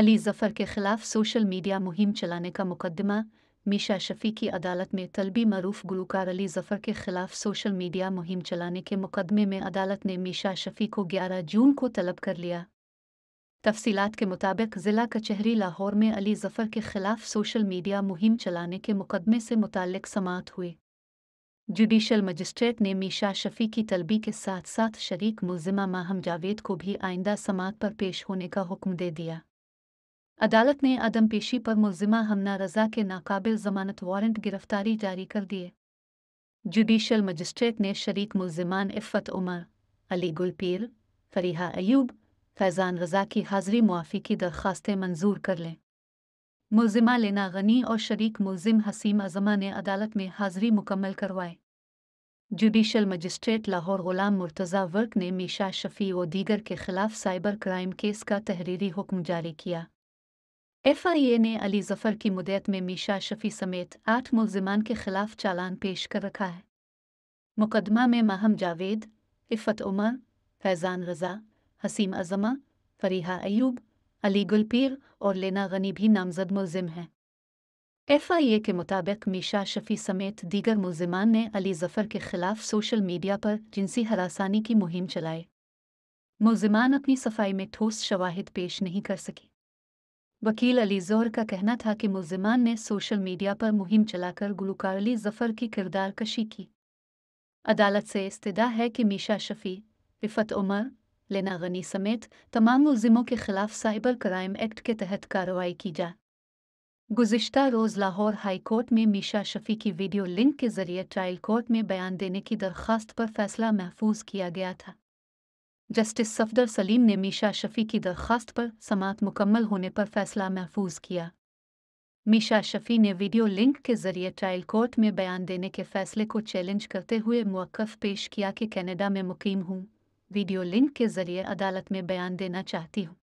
अली जफर के खिलाफ social media मुहिम चलाने का मुकदमा मीशा शफी की अदालत में तलबी मरूफ गुलकार अली जफर के खिलाफ सोशल मीडिया मुहिम चलाने के मुकदमे में अदालत ने मीशा शफी को 11 जून को तलब कर लिया तफ़सीत के मुताबिक ज़िला कचहरी लाहौर में अली जफर के खिलाफ सोशल मीडिया मुहिम चलाने के मुकदमे से मुतक समात हुए जुडिशल मजिस्ट्रेट ने मीशा शफी की तलबी के साथ साथ शरीक मुलजिमा माहम जावेद को भी आइंदा समात पर पेश होने का हुक्म दे दिया अदालत ने अदम पेशी पर मुलजिमा हमना रजा के नाकाबिल जमानत वारंट गिरफ्तारी जारी कर दिए जुडिशल मजिस्ट्रेट ने शरीक मुलजिमान इफ़त उमर अली गुलपीर फरीहा अयूब फैज़ान रजा की हाजिरी मुआफ़ी की दरख्वास्तें मंजूर कर लें मुलजिमा लेना गनी और शरीक मुलजिम हसीम अजमा ने अदालत में हाजिरी मुकम्मल करवाए जुडिशल मजिस्ट्रेट लाहौर गुलाम मुर्तज़ा वर्क ने मीशा शफी व दीगर के खिलाफ साइबर क्राइम केस का तहरीरी हुक्म जारी किया एफ़ आई ए ने अली जफर की मुदत में मीशा शफी समेत आठ मुलजमान के खिलाफ चालान पेश कर रखा है मुकदमा में माहम जावेद इफ़त उमर फैज़ान रज़ा हसीम अजमा फरीहा अयूब अली गुलपीर और लेना गनी भी नामजद मुलजिम हैं एफ आई ए के मुताबिक मीशा शफी समेत दीगर मुलजमान ने अली जफर के खिलाफ सोशल मीडिया पर जिनसी हरासानी की मुहिम चलाई मुलजमान अपनी सफाई में ठोस शवाहिद पेश नहीं कर सके वकील अली जोर का कहना था कि मुलजमान ने सोशल मीडिया पर मुहिम चलाकर गुलकार अली जफर की किरदार कशी की अदालत से इस्तः है कि मीशा शफी रिफत उमर लेना गनी समेत तमाम मुलजिमों के खिलाफ साइबर क्राइम एक्ट के तहत कार्रवाई की जाए गुजशत रोज़ लाहौर हाई कोर्ट में मीशा शफी की वीडियो लिंक के जरिए ट्रायल कोर्ट में बयान देने की दरख्वास्त पर फैसला महफूज किया गया था जस्टिस सफदर सलीम ने मीशा शफी की दरख्वास्त पर समात मुकम्मल होने पर फैसला महफूज किया मीशा शफी ने वीडियो लिंक के जरिए ट्रायल कोर्ट में बयान देने के फैसले को चैलेंज करते हुए मौक़ पेश किया कि कनाडा में मुकीम हूँ वीडियो लिंक के जरिए अदालत में बयान देना चाहती हूँ